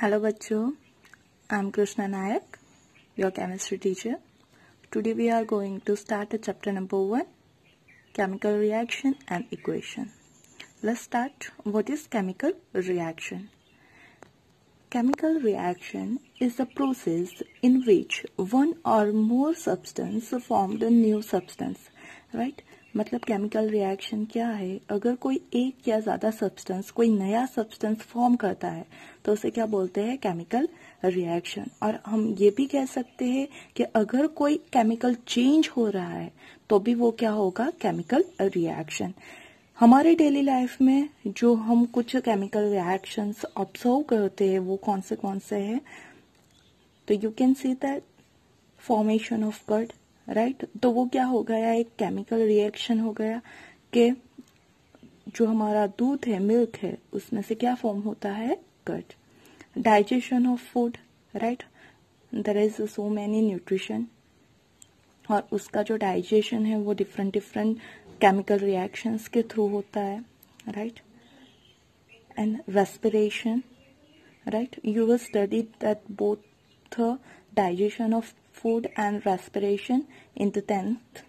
Hello Bacho, I'm Krishna Nayak, your chemistry teacher. Today we are going to start the chapter number 1, Chemical Reaction and Equation. Let's start. What is chemical reaction? Chemical reaction is a process in which one or more substance formed a new substance, right? मतलब chemical reaction क्या है अगर कोई एक या ज्यादा substance कोई नया सब्सटेंस फॉर्म करता है तो उसे क्या बोलते हैं केमिकल रिएक्शन और हम ये भी कह सकते हैं कि अगर कोई केमिकल चेंज हो रहा है तो भी वो क्या होगा केमिकल रिएक्शन हमारे डेली लाइफ में जो हम कुछ केमिकल रिएक्शंस ऑब्जर्व करते हैं वो कौन से कौन से हैं तो you can see that formation of gut right right? तो वो क्या हो गया एक केमिकल रिएक्शन हो गया कि जो हमारा दूध है मिल्क है उसमें से क्या फॉर्म होता है gut digestion of food right there is so many nutrition और उसका जो डाइजेशन है वो डिफरेंट डिफरेंट केमिकल रिएक्शंस के थ्रू होता है right and respiration right you will study that both digestion of food and respiration in the 10th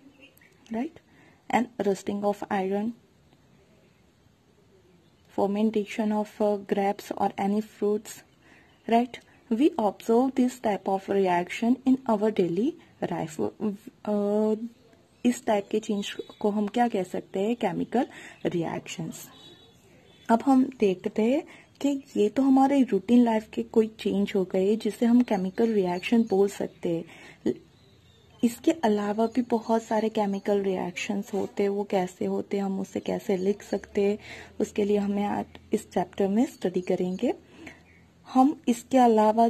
right and rusting of iron fermentation of uh, grapes or any fruits right we observe this type of reaction in our daily life uh, इस type के change को हम क्या कह सकते हैं chemical reactions अब हम देखते हैं कि ये तो हमारे रूटीन लाइफ के कोई चेंज हो गए जिसे हम केमिकल रिएक्शन बोल सकते हैं इसके अलावा भी बहुत सारे केमिकल रिएक्शंस होते हैं वो कैसे होते हैं हम उसे कैसे लिख सकते हैं उसके लिए हमें आज इस चैप्टर में स्टडी करेंगे हम इसके अलावा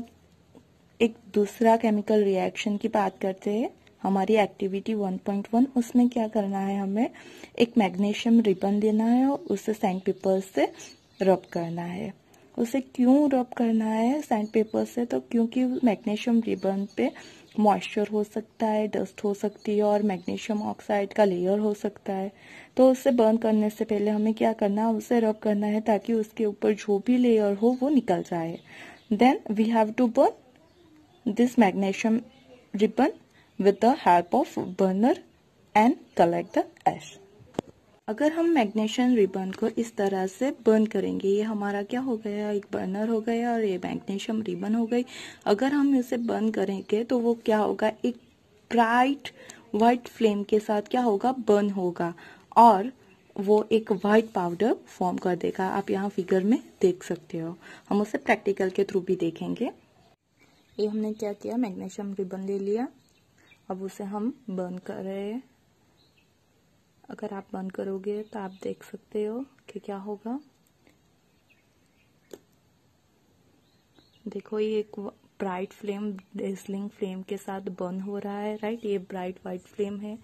एक दूसरा केमिकल रिएक्शन की बात करते हैं हमारी एक्टिविटी 1.1 उसमें क्या करना है हमें एक मैग्नीशियम रिबन देना है और उसे सैंड पेपर से रब करना है उसे क्यों रब करना है सैंड पेपर से तो क्योंकि मैग्नीशियम रिबन पे मॉइस्चर हो सकता है डस्ट हो सकती है और मैग्नीशियम ऑक्साइड का लेयर हो सकता है तो उसे बर्न करने से पहले हमें क्या करना है उसे रब करना है ताकि उसके ऊपर जो भी लेयर हो वो निकल जाए then we have to burn this magnesium ribbon with the help of burner and collect the ash अगर हम मैग्नेशियम रिबन को इस तरह से बर्न करेंगे ये हमारा क्या हो गया एक बर्नर हो गया और ये मैग्नेशियम रिबन हो गई अगर हम इसे बर्न करेंगे तो वो क्या होगा एक ब्राइट व्हाइट फ्लेम के साथ क्या होगा बर्न होगा और वो एक व्हाइट पाउडर फॉर्म कर देगा आप यहाँ फिगर में देख सकते हो हम उसे प्रैक्टिकल के थ्रू भी देखेंगे ये हमने क्या किया मैग्नेशियम रिबन ले लिया अब उसे हम बर्न कर रहे हैं अगर आप बंद करोगे तो आप देख सकते हो कि क्या होगा देखो ये एक ब्राइट फ्लेम डेस्लिंग फ्लेम के साथ बर्न हो रहा है राइट ये ब्राइट व्हाइट फ्लेम है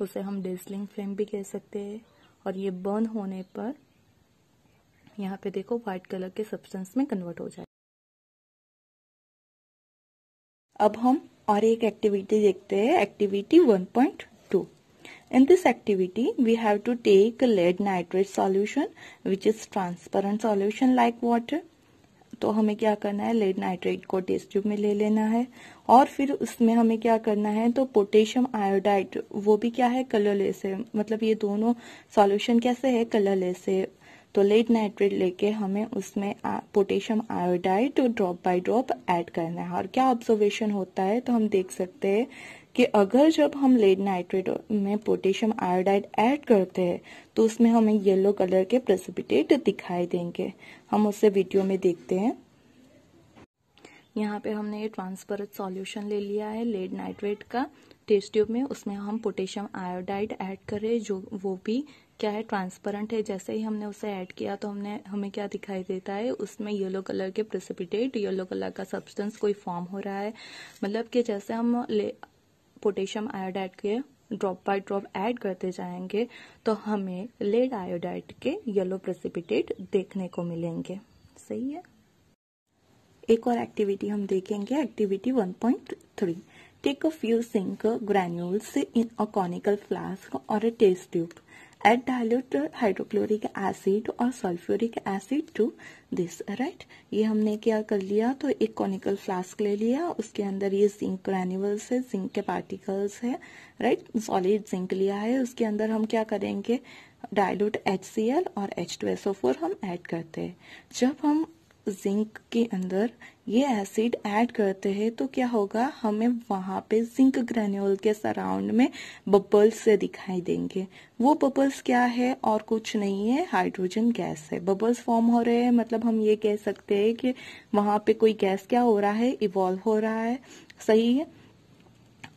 उसे हम डेस्लिंग फ्लेम भी कह सकते हैं और ये बर्न होने पर यहाँ पे देखो व्हाइट कलर के सब्सटेंस में कन्वर्ट हो जाए अब हम और एक एक्टिविटी देखते हैं activity 1.2 In this activity, we have to take a lead nitrate solution, which is transparent solution like water. तो हमें क्या करना है लेड नाइट्रेट को टेस्ट ट्यूब में ले लेना है और फिर उसमें हमें क्या करना है तो पोटेशियम आयोडाइड वो भी क्या है कलरलेस है मतलब ये दोनों सॉल्यूशन कैसे है कलरलेस है तो लेड नाइट्रेट लेके हमें उसमें potassium iodide drop by drop add करना है और क्या ऑब्जर्वेशन होता है तो हम देख सकते हैं कि अगर जब हम लेड नाइट्रेट में पोटेशियम आयोडाइड ऐड करते हैं तो उसमें हमें येलो कलर के प्रेसिपिटेट दिखाई देंगे हम उसे वीडियो में देखते हैं यहाँ पे हमने ये ट्रांसपरेंट सॉल्यूशन ले लिया है लेड नाइट्रेट का टेस्ट ट्यूब में उसमें हम पोटेशियम आयोडाइड ऐड करें जो वो भी क्या है ट्रांसपेरेंट है जैसे ही हमने उसे ऐड किया तो हमने हमें क्या दिखाई देता है उसमें येलो कलर के प्रेसिपिटेट येलो कलर का सब्सटेंस कोई फॉर्म हो रहा है मतलब कि जैसे हम पोटेशियम आयोडाइड के ड्रॉप बाय ड्रॉप ऐड करते जाएंगे तो हमें लेड आयोडाइड के येलो प्रेसिपिटेट देखने को मिलेंगे सही है एक और एक्टिविटी हम देखेंगे activity 1.3 take a few zinc granules in a conical flask और a test tube add dilute hydrochloric acid or sulfuric acid to this right ye humne kya kar liya to ek conical flask le liya uske andar ye zinc granules hai zinc ke particles hai right solid zinc liya hai uske andar hum kya karenge dilute HCl aur H2SO4 hum add karte hain jab hum zinc के अंदर ये acid add करते हैं तो क्या होगा हमें वहां पे जिंक ग्रेन्यूल के सराउंड में बबल्स से दिखाई देंगे वो बबल्स क्या है और कुछ नहीं है हाइड्रोजन गैस है बबल्स फॉर्म हो रहे हैं मतलब हम ये कह सकते हैं कि वहां पे कोई गैस क्या हो रहा है इवॉल्व हो रहा है सही है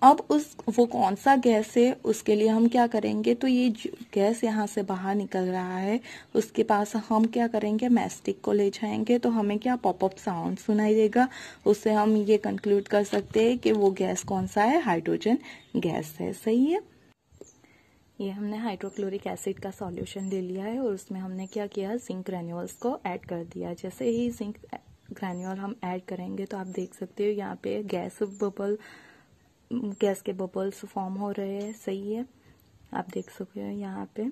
अब उस वो कौन सा गैस है उसके लिए हम क्या करेंगे तो ये गैस यहाँ से बाहर निकल रहा है उसके पास हम क्या करेंगे मैस्टिक को ले जाएंगे तो हमें क्या पॉपअप साउंड सुनाई देगा उससे हम ये कंक्लूड कर सकते हैं कि वो गैस कौन सा है हाइड्रोजन गैस है सही है ये हमने हाइड्रोक्लोरिक एसिड का सॉल्यूशन ले लिया है और उसमें हमने क्या किया जिंक ग्रेन्यूल्स को ऐड कर दिया जैसे ही जिंक ग्रेन्यूल हम ऐड करेंगे तो आप देख सकते हो यहाँ पे गैस बबल गैस के बबल्स फॉर्म हो रहे हैं सही है आप देख सकते हो यहाँ पे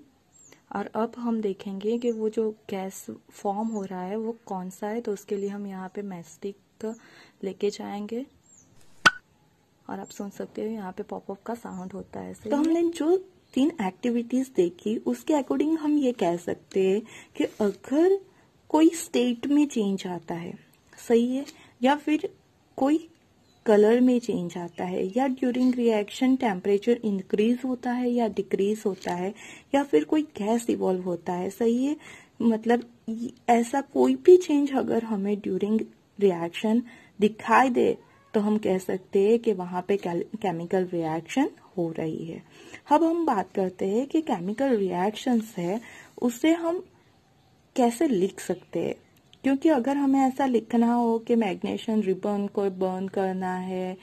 और अब हम देखेंगे कि वो जो गैस फॉर्म हो रहा है वो कौन सा है तो उसके लिए हम यहाँ पे मैस्टिक लेके जाएंगे और आप सुन सकते हो यहाँ पे पॉपअप का साउंड होता है तो हमने जो तीन एक्टिविटीज देखी उसके अकॉर्डिंग हम ये कह सकते हैं कि अगर कोई स्टेट में चेंज आता है सही है या फिर कोई कलर में चेंज आता है या ड्यूरिंग रिएक्शन टेम्परेचर इंक्रीज होता है या डिक्रीज होता है या फिर कोई गैस इवॉल्व होता है सही है मतलब ऐसा कोई भी चेंज अगर हमें ड्यूरिंग रिएक्शन दिखाई दे तो हम कह सकते हैं कि वहां पे केमिकल रिएक्शन हो रही है अब हम बात करते हैं कि केमिकल रिएक्शन है उसे हम कैसे लिख सकते हैं क्योंकि अगर हमें ऐसा लिखना हो कि मैग्नेशियम रिबन को बर्न करना है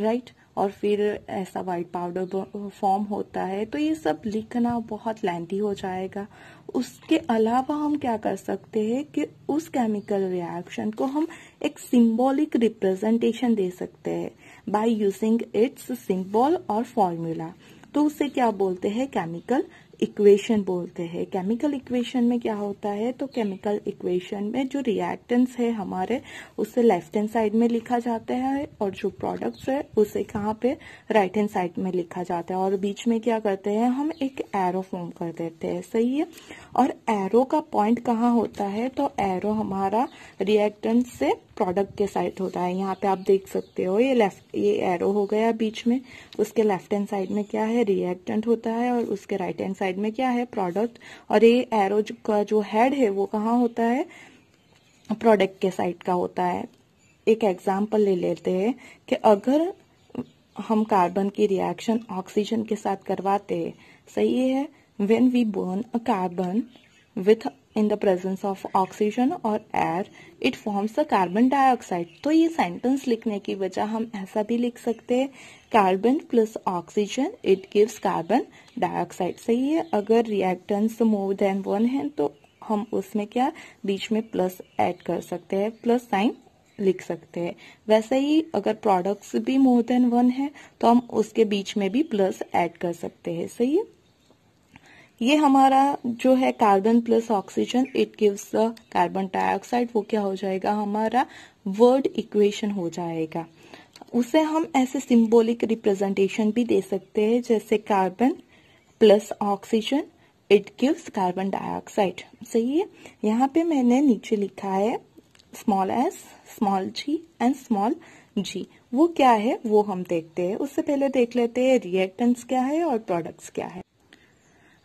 राइट और फिर ऐसा वाइट पाउडर फॉर्म होता है तो ये सब लिखना बहुत लेंथी हो जाएगा उसके अलावा हम क्या कर सकते हैं कि उस केमिकल रिएक्शन को हम एक सिंबॉलिक रिप्रेजेंटेशन दे सकते हैं बाय यूजिंग इट्स सिंबल और फॉर्मूला तो उसे क्या बोलते हैं केमिकल इक्वेशन बोलते हैं केमिकल इक्वेशन में क्या होता है तो केमिकल इक्वेशन में जो रिएक्टेंट्स है हमारे उसे लेफ्ट हैंड साइड में लिखा जाता है और जो प्रोडक्ट्स है उसे कहाँ पे राइट हैंड साइड में लिखा जाता है और बीच में क्या करते हैं हम एक एरो फॉर्म कर देते हैं सही है और एरो का पॉइंट कहाँ होता है तो एरो हमारा रिएक्टेंट से प्रोडक्ट के साइड होता है यहाँ पे आप देख सकते हो ये लेफ्ट ये एरो हो गया बीच में उसके लेफ्ट हैंड साइड में क्या है रिएक्टेंट होता है और उसके राइट हैंड साइड में क्या है प्रोडक्ट और ये एरो का जो हेड है वो कहाँ होता है प्रोडक्ट के साइड का होता है एक एग्जाम्पल ले लेते हैं कि अगर हम कार्बन की रिएक्शन ऑक्सीजन के साथ करवाते सही है when we burn a carbon with in the presence of oxygen और air it forms the carbon dioxide तो ये सेंटेंस लिखने की वजह हम ऐसा भी लिख सकते हैं carbon plus oxygen it gives carbon dioxide सही है अगर रिएक्टेंस मोर देन वन है तो हम उसमें क्या बीच में प्लस ऐड कर सकते हैं प्लस साइन लिख सकते हैं वैसे ही अगर प्रोडक्ट्स भी मोर देन वन है तो हम उसके बीच में भी प्लस ऐड कर सकते हैं सही है ये हमारा जो है carbon plus oxygen it gives the carbon dioxide वो क्या हो जाएगा हमारा वर्ड इक्वेशन हो जाएगा उसे हम ऐसे सिंबॉलिक रिप्रेजेंटेशन भी दे सकते हैं जैसे carbon plus oxygen it gives carbon dioxide सही है यहाँ पे मैंने नीचे लिखा है small S small G and small G वो क्या है वो हम देखते हैं उससे पहले देख लेते हैं रिएक्टेंट्स क्या है और प्रोडक्ट्स क्या है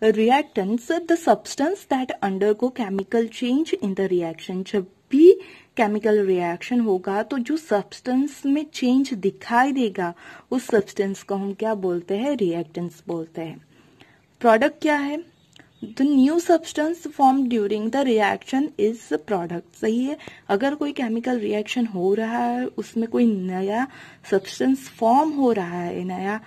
the the that under undergo chemical change in the reaction जब भी केमिकल रिएक्शन होगा तो जो सब्सटेंस में चेंज दिखाई देगा उस सब्सटेंस को हम क्या बोलते हैं रिएक्टेंट्स बोलते हैं प्रोडक्ट क्या है the new substance form during the reaction is product सही है अगर कोई केमिकल रिएक्शन हो रहा है उसमें कोई नया सब्सटेंस फॉर्म हो रहा है नया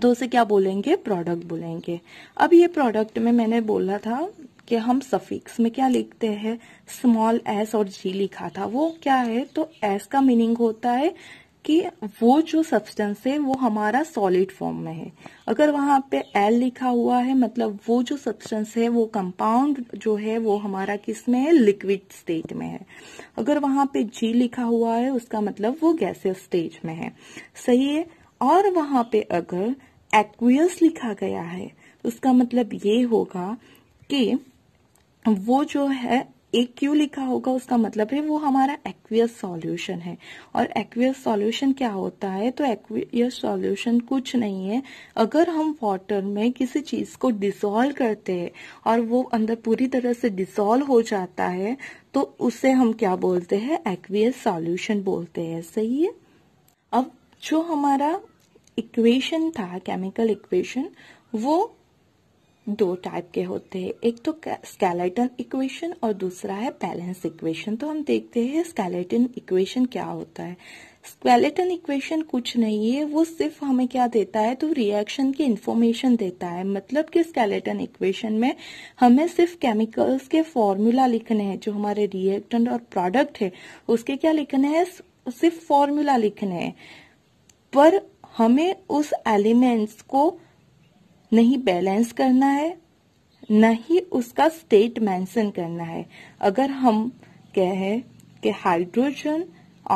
तो उसे क्या बोलेंगे प्रोडक्ट बोलेंगे अब ये प्रोडक्ट में मैंने बोला था कि हम सफिक्स में क्या लिखते हैं स्मॉल एस और जी लिखा था वो क्या है तो एस का मीनिंग होता है कि वो जो सब्सटेंस है वो हमारा सॉलिड फॉर्म में है अगर वहां पे एल लिखा हुआ है मतलब वो जो सब्सटेंस है वो कंपाउंड जो है वो हमारा किस में है लिक्विड स्टेट में है अगर वहां पे जी लिखा हुआ है उसका मतलब वो गैसियस स्टेज में है सही है और वहां पे अगर एक्वियस लिखा गया है तो उसका मतलब ये होगा कि वो जो है एक क्यू लिखा होगा उसका मतलब है वो हमारा एक्वियस सॉल्यूशन है और एक्वियस सॉल्यूशन क्या होता है तो एक्वियस सॉल्यूशन कुछ नहीं है अगर हम वाटर में किसी चीज को डिसॉल्व करते हैं और वो अंदर पूरी तरह से डिसॉल्व हो जाता है तो उसे हम क्या बोलते हैं एक्वियस सॉल्यूशन बोलते हैं सही है अब जो हमारा इक्वेशन था केमिकल इक्वेशन वो दो टाइप के होते हैं एक तो स्केलेटन इक्वेशन और दूसरा है बैलेंस इक्वेशन तो हम देखते हैं स्केलेटन इक्वेशन क्या होता है स्केलेटन इक्वेशन कुछ नहीं है वो सिर्फ हमें क्या देता है तो रिएक्शन की इन्फॉर्मेशन देता है मतलब कि स्केलेटन इक्वेशन में हमें सिर्फ केमिकल्स के फॉर्मूला लिखने हैं जो हमारे रिएक्टन और प्रोडक्ट है उसके क्या लिखने हैं सिर्फ फॉर्मूला लिखने हैं पर हमें उस एलिमेंट्स को नहीं बैलेंस करना है न ही उसका स्टेट मेंशन करना है अगर हम कहें कि हाइड्रोजन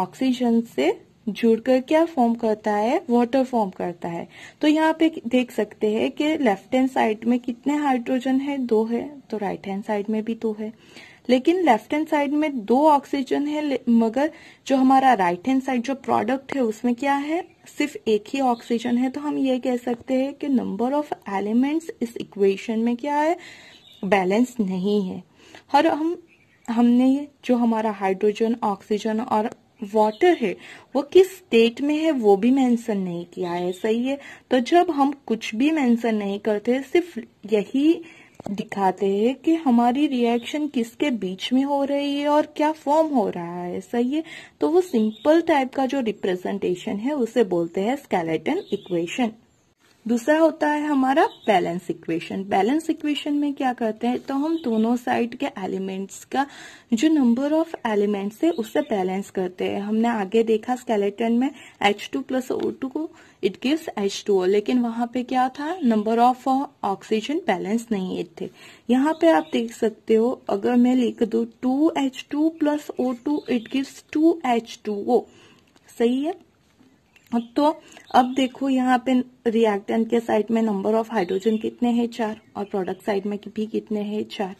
ऑक्सीजन से जुड़कर क्या फॉर्म करता है वाटर फॉर्म करता है तो यहाँ पे देख सकते हैं कि लेफ्ट हैंड साइड में कितने हाइड्रोजन है दो है तो राइट हैंड साइड में भी दो है लेकिन लेफ्ट हैंड साइड में दो ऑक्सीजन है मगर जो हमारा राइट हैंड साइड जो प्रोडक्ट है उसमें क्या है सिर्फ एक ही ऑक्सीजन है तो हम ये कह सकते हैं कि नंबर ऑफ एलिमेंट्स इस इक्वेशन में क्या है बैलेंस नहीं है हर हम हमने जो हमारा हाइड्रोजन ऑक्सीजन और वाटर है वो किस स्टेट में है वो भी मेंशन नहीं किया है सही है तो जब हम कुछ भी मेंशन नहीं करते सिर्फ यही दिखाते हैं कि हमारी रिएक्शन किसके बीच में हो रही है और क्या फॉर्म हो रहा है सही है तो वो सिंपल टाइप का जो रिप्रेजेंटेशन है उसे बोलते हैं स्केलेटन इक्वेशन दूसरा होता है हमारा बैलेंस इक्वेशन बैलेंस इक्वेशन में क्या करते हैं तो हम दोनों साइड के एलिमेंट्स का जो नंबर ऑफ एलिमेंट्स है उससे बैलेंस करते हैं हमने आगे देखा स्केलेटन में H2 two plus O two को इट गिव्स एच टू लेकिन वहां पे क्या था नंबर ऑफ ऑक्सीजन बैलेंस नहीं थे यहाँ पे आप देख सकते हो अगर मैं लिख दू two H two plus O two it gives two H two O सही है हाँ, तो अब देखो यहाँ पे रिएक्टेंट के साइड में नंबर ऑफ हाइड्रोजन कितने हैं चार और प्रोडक्ट साइड में भी कितने हैं चार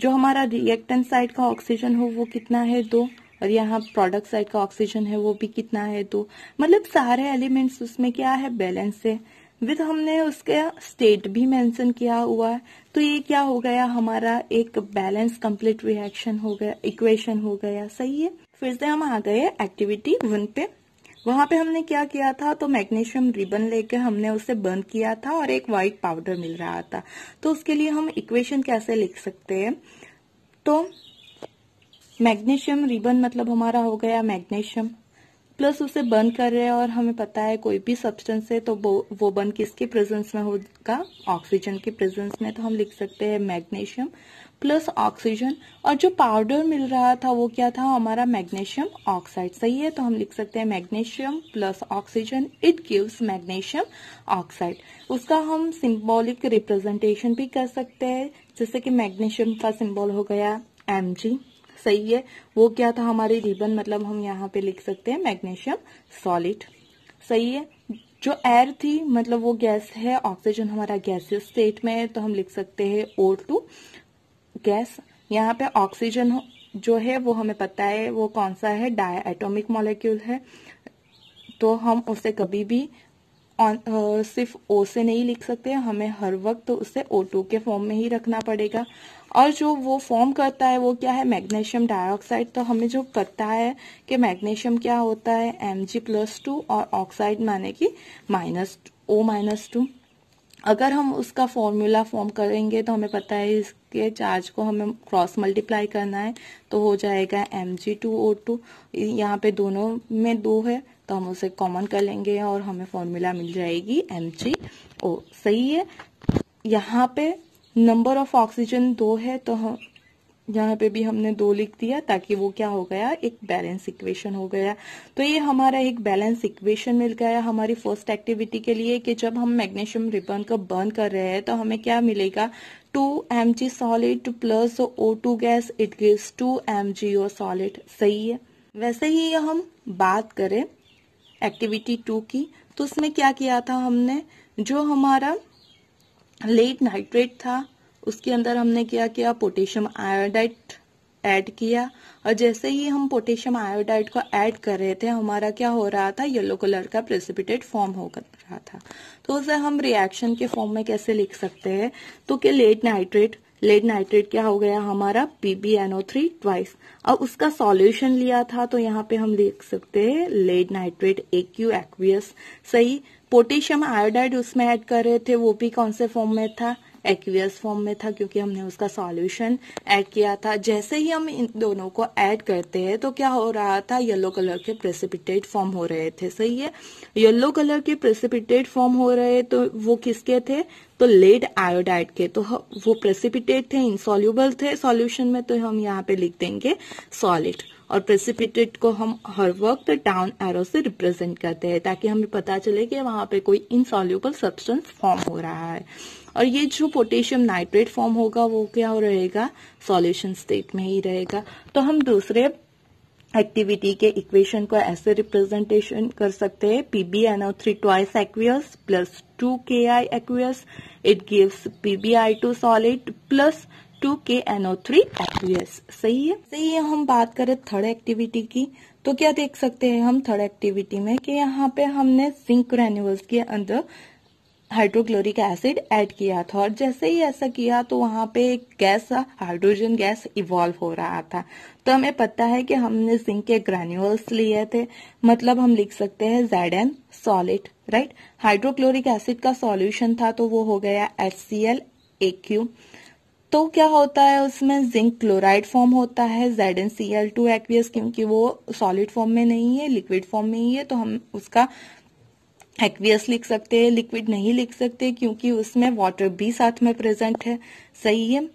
जो हमारा रिएक्टेंट साइड का ऑक्सीजन हो वो कितना है दो और यहाँ प्रोडक्ट साइड का ऑक्सीजन है वो भी कितना है दो मतलब सारे एलिमेंट्स उसमें क्या है बैलेंस है विद हमने उसके स्टेट भी मेंशन किया हुआ है तो ये क्या हो गया हमारा एक बैलेंस कंप्लीट रिएक्शन हो गया इक्वेशन हो गया सही है फिर से हम आ गए एक्टिविटी वन पे वहां पे हमने क्या किया था तो मैग्नीशियम रिबन लेके हमने उसे बंद किया था और एक व्हाइट पाउडर मिल रहा था तो उसके लिए हम इक्वेशन कैसे लिख सकते हैं तो मैग्नीशियम रिबन मतलब हमारा हो गया मैग्नीशियम प्लस उसे बर्न कर रहे हैं और हमें पता है कोई भी सब्सटेंस है तो वो वो बर्न किसके प्रेजेंस में होगा ऑक्सीजन के प्रेजेंस में तो हम लिख सकते हैं मैग्नीशियम प्लस ऑक्सीजन और जो पाउडर मिल रहा था वो क्या था हमारा मैग्नेशियम ऑक्साइड सही है तो हम लिख सकते हैं magnesium plus oxygen it gives magnesium oxide उसका हम सिंबॉलिक रिप्रेजेंटेशन भी कर सकते हैं जैसे कि मैग्नेशियम का सिंबल हो गया एम सही है वो क्या था हमारी रिबन मतलब हम यहाँ पे लिख सकते हैं मैग्नेशियम सॉलिड सही है जो एयर थी मतलब वो गैस है ऑक्सीजन हमारा गैसियस स्टेट में है तो हम लिख सकते हैं ओ टू गैस यहाँ पे ऑक्सीजन जो है वो हमें पता है वो कौन सा है डाई एटोमिक मॉलिक्यूल है तो हम उसे कभी भी ऑन सिर्फ ओ से नहीं लिख सकते हमें हर वक्त तो उसे ओ टू के फॉर्म में ही रखना पड़ेगा और जो वो फॉर्म करता है वो क्या है मैग्नीशियम डाइऑक्साइड तो हमें जो पता है कि मैग्नीशियम क्या होता है एम जी प्लस टू और ऑक्साइड माने कि माइनस ओ माइनस टू अगर हम उसका फॉर्मूला फॉर्म करेंगे तो हमें पता है इसके चार्ज को हमें क्रॉस मल्टीप्लाई करना है तो हो जाएगा M G two O two यहाँ पे दोनों में दो है तो हम उसे कॉमन कर लेंगे और हमें फॉर्मूला मिल जाएगी एम जी ओ सही है यहाँ पे नंबर ऑफ ऑक्सीजन दो है तो हम यहाँ पे भी हमने दो लिख दिया ताकि वो क्या हो गया एक बैलेंस इक्वेशन हो गया तो ये हमारा एक बैलेंस इक्वेशन मिल गया हमारी फर्स्ट एक्टिविटी के लिए कि जब हम मैग्नीशियम रिबन का बर्न कर रहे हैं तो हमें क्या मिलेगा two M G solid plus O two gas it gives two M G O solid सही है वैसे ही हम बात करें एक्टिविटी टू की तो उसमें क्या किया था हमने जो हमारा लेट नाइट्रेट था उसके अंदर हमने क्या किया पोटेशियम आयोडाइट ऐड किया और जैसे ही हम पोटेशियम आयोडाइड को ऐड कर रहे थे हमारा क्या हो रहा था येलो कलर का प्रेसिपिटेट फॉर्म हो रहा था तो उसे हम रिएक्शन के फॉर्म में कैसे लिख सकते हैं तो कि लेड नाइट्रेट लेड नाइट्रेट क्या हो गया हमारा PbNO3 थ्री ट्वाइस अब उसका सॉल्यूशन लिया था तो यहाँ पे हम लिख सकते हैं लेड नाइट्रेट एक्यू एक्वियस सही पोटेशियम आयोडाइड उसमें ऐड कर रहे थे वो भी कौन से फॉर्म में था एक्वियस फॉर्म में था क्योंकि हमने उसका सॉल्यूशन ऐड किया था जैसे ही हम इन दोनों को ऐड करते हैं तो क्या हो रहा था येलो कलर के प्रेसिपिटेट फॉर्म हो रहे थे सही है येलो कलर के प्रेसिपिटेट फॉर्म हो रहे तो वो किसके थे तो लेड आयोडाइड के तो वो प्रेसिपिटेट थे इनसॉल्यूबल थे सॉल्यूशन में तो हम यहाँ पे लिख देंगे सॉलिड और प्रेसिपिटेट को हम हर वक्त डाउन एरो से रिप्रेजेंट करते हैं ताकि हमें पता चले कि वहां पे कोई इनसॉल्यूबल सब्सटेंस फॉर्म हो रहा है और ये जो पोटेशियम नाइट्रेट फॉर्म होगा वो क्या हो रहेगा सॉल्यूशन स्टेट में ही रहेगा तो हम दूसरे एक्टिविटी के इक्वेशन को ऐसे रिप्रेजेंटेशन कर सकते हैं PBNO three twice aqueous plus two K I aqueous it gives PBI two solid plus two K NO three S सही है सही है हम बात करें थर्ड एक्टिविटी की तो क्या देख सकते हैं हम थर्ड एक्टिविटी में कि यहाँ पे हमने सिंक ग्रेन्यूल्स के अंदर हाइड्रोक्लोरिक एसिड ऐड किया था और जैसे ही ऐसा किया तो वहां पे एक गैस हाइड्रोजन गैस इवॉल्व हो रहा था तो हमें पता है कि हमने जिंक के ग्रेन्यूल्स लिए थे मतलब हम लिख सकते हैं Z N solid right hydrochloric acid का सॉल्यूशन था तो वो हो गया H C L A Q तो क्या होता है उसमें जिंक क्लोराइड फॉर्म होता है Z N C L two aqueous क्योंकि वो सॉलिड फॉर्म में नहीं है लिक्विड फॉर्म में ही है तो हम उसका एक्वियस लिख सकते हैं लिक्विड नहीं लिख सकते क्योंकि उसमें वाटर भी साथ में प्रेजेंट है सही है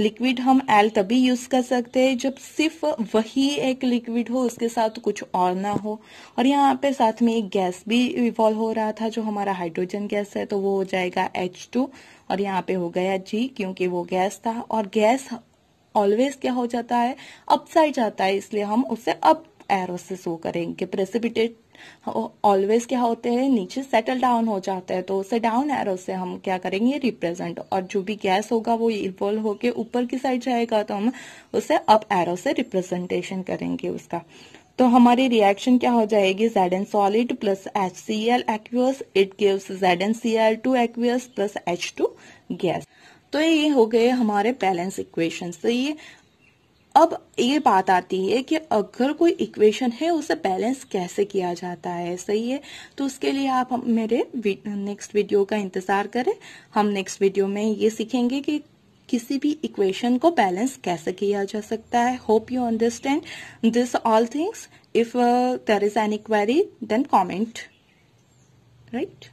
लिक्विड हम एल तभी यूज कर सकते हैं जब सिर्फ वही एक लिक्विड हो उसके साथ कुछ और ना हो और यहाँ पे साथ में एक गैस भी इवॉल्व हो रहा था जो हमारा हाइड्रोजन गैस है तो वो हो जाएगा एच टू और यहाँ पे हो गया जी क्योंकि वो गैस था और गैस ऑलवेज क्या हो जाता है अपसाइड जाता है इसलिए हम उसे अप एरो से शो करेंगे प्रेसिपिटेट ऑलवेज हाँ, क्या होते हैं नीचे सेटल डाउन हो जाते हैं तो उसे डाउन एरो से हम क्या करेंगे रिप्रेजेंट और जो भी गैस होगा वो इवॉल्व होके ऊपर की साइड जाएगा तो हम उसे अप एरो से रिप्रेजेंटेशन करेंगे उसका तो हमारी रिएक्शन क्या हो जाएगी Z N solid plus H C L aqueous it gives Z N C L two aqueous plus H two gas तो ये हो गए हमारे बैलेंस इक्वेशन तो ये अब ये बात आती है कि अगर कोई इक्वेशन है उसे बैलेंस कैसे किया जाता है सही है तो उसके लिए आप हम मेरे नेक्स्ट वीडियो का इंतजार करें हम नेक्स्ट वीडियो में ये सीखेंगे कि किसी भी इक्वेशन को बैलेंस कैसे किया जा सकता है hope you understand this all things if there is an enquiry then comment right